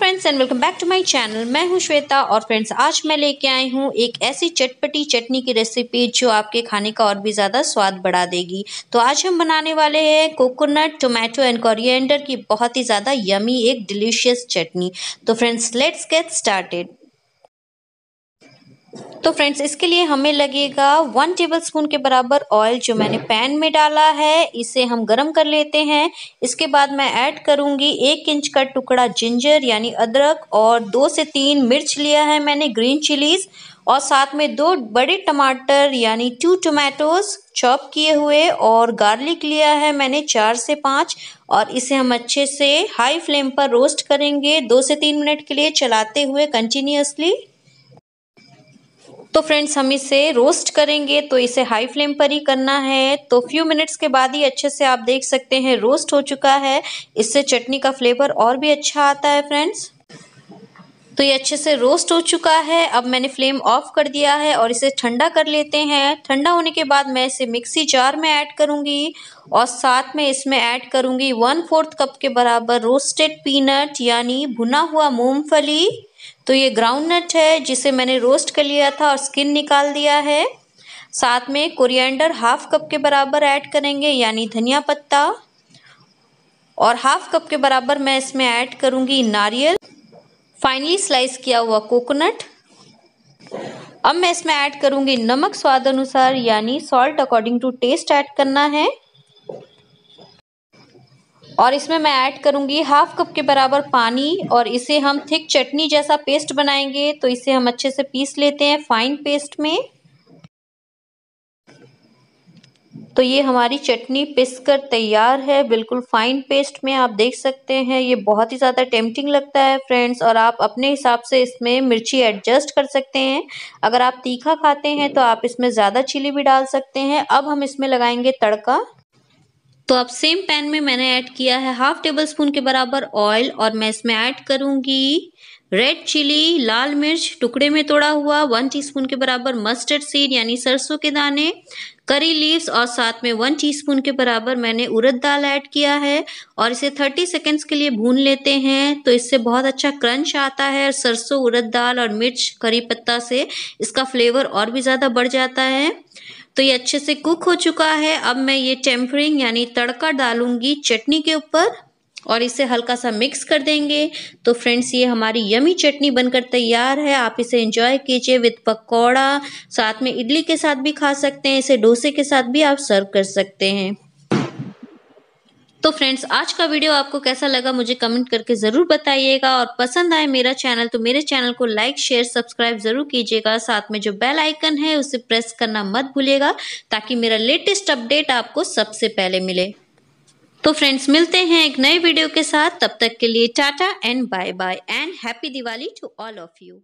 friends and welcome back to my channel मैं हूं श्वेता और फ्रेंड्स आज मैं लेके आई हूं एक ऐसी चटपटी चटनी की रेसिपी जो आपके खाने का और भी ज़्यादा स्वाद बढ़ा देगी तो आज हम बनाने वाले हैं कोकोनट टोमेटो एंड कोरिएंडर की बहुत ही ज़्यादा यमी एक डिलीशियस चटनी तो फ्रेंड्स लेट्स गेट स्टार्टेड तो फ्रेंड्स इसके लिए हमें लगेगा वन टेबलस्पून के बराबर ऑयल जो मैंने पैन में डाला है इसे हम गरम कर लेते हैं इसके बाद मैं ऐड करूँगी एक इंच का टुकड़ा जिंजर यानी अदरक और दो से तीन मिर्च लिया है मैंने ग्रीन चिलीज़ और साथ में दो बड़े टमाटर यानी टू टमाटोज चॉप किए हुए और गार्लिक लिया है मैंने चार से पाँच और इसे हम अच्छे से हाई फ्लेम पर रोस्ट करेंगे दो से तीन मिनट के लिए चलाते हुए कंटिन्यूसली तो फ्रेंड्स हम इसे रोस्ट करेंगे तो इसे हाई फ्लेम पर ही करना है तो फ्यू मिनट्स के बाद ही अच्छे से आप देख सकते हैं रोस्ट हो चुका है इससे चटनी का फ्लेवर और भी अच्छा आता है फ्रेंड्स तो ये अच्छे से रोस्ट हो चुका है अब मैंने फ्लेम ऑफ कर दिया है और इसे ठंडा कर लेते हैं ठंडा होने के बाद मैं इसे मिक्सी जार में ऐड करूँगी और साथ में इसमें ऐड करूँगी वन फोर्थ कप के बराबर रोस्टेड पीनट यानी भुना हुआ मूंगफली तो ये ग्राउंड नट है जिसे मैंने रोस्ट कर लिया था और स्किन निकाल दिया है साथ में कोरिएंडर हाफ कप के बराबर ऐड करेंगे यानी धनिया पत्ता और हाफ कप के बराबर मैं इसमें ऐड करूँगी नारियल फाइनली स्लाइस किया हुआ कोकोनट अब मैं इसमें ऐड करूँगी नमक स्वाद अनुसार यानी salt according to taste add करना है और इसमें मैं ऐड करूँगी हाफ कप के बराबर पानी और इसे हम थिक चटनी जैसा पेस्ट बनाएंगे तो इसे हम अच्छे से पीस लेते हैं फाइन पेस्ट में तो ये हमारी चटनी पिस कर तैयार है बिल्कुल फाइन पेस्ट में आप देख सकते हैं ये बहुत ही ज़्यादा टेम्पटिंग लगता है फ्रेंड्स और आप अपने हिसाब से इसमें मिर्ची एडजस्ट कर सकते हैं अगर आप तीखा खाते हैं तो आप इसमें ज़्यादा चिली भी डाल सकते हैं अब हम इसमें लगाएंगे तड़का तो अब सेम पैन में मैंने ऐड किया है हाफ टेबल स्पून के बराबर ऑयल और मैं इसमें ऐड करूँगी रेड चिली लाल मिर्च टुकड़े में तोड़ा हुआ वन टीस्पून के बराबर मस्टर्ड सीड यानी सरसों के दाने करी लीव्स और साथ में वन टीस्पून के बराबर मैंने उड़द दाल ऐड किया है और इसे थर्टी सेकेंड्स के लिए भून लेते हैं तो इससे बहुत अच्छा क्रंच आता है सरसों उड़द दाल और मिर्च करी पत्ता से इसका फ्लेवर और भी ज़्यादा बढ़ जाता है तो ये अच्छे से कुक हो चुका है अब मैं ये टेम्परिंग यानी तड़का डालूंगी चटनी के ऊपर और इसे हल्का सा मिक्स कर देंगे तो फ्रेंड्स ये हमारी यमी चटनी बनकर तैयार है आप इसे एंजॉय कीजिए विथ पकौड़ा साथ में इडली के साथ भी खा सकते हैं इसे डोसे के साथ भी आप सर्व कर सकते हैं तो फ्रेंड्स आज का वीडियो आपको कैसा लगा मुझे कमेंट करके ज़रूर बताइएगा और पसंद आए मेरा चैनल तो मेरे चैनल को लाइक शेयर सब्सक्राइब ज़रूर कीजिएगा साथ में जो बेल आइकन है उसे प्रेस करना मत भूलिएगा ताकि मेरा लेटेस्ट अपडेट आपको सबसे पहले मिले तो फ्रेंड्स मिलते हैं एक नए वीडियो के साथ तब तक के लिए tata and bye bye and happy Diwali to all of you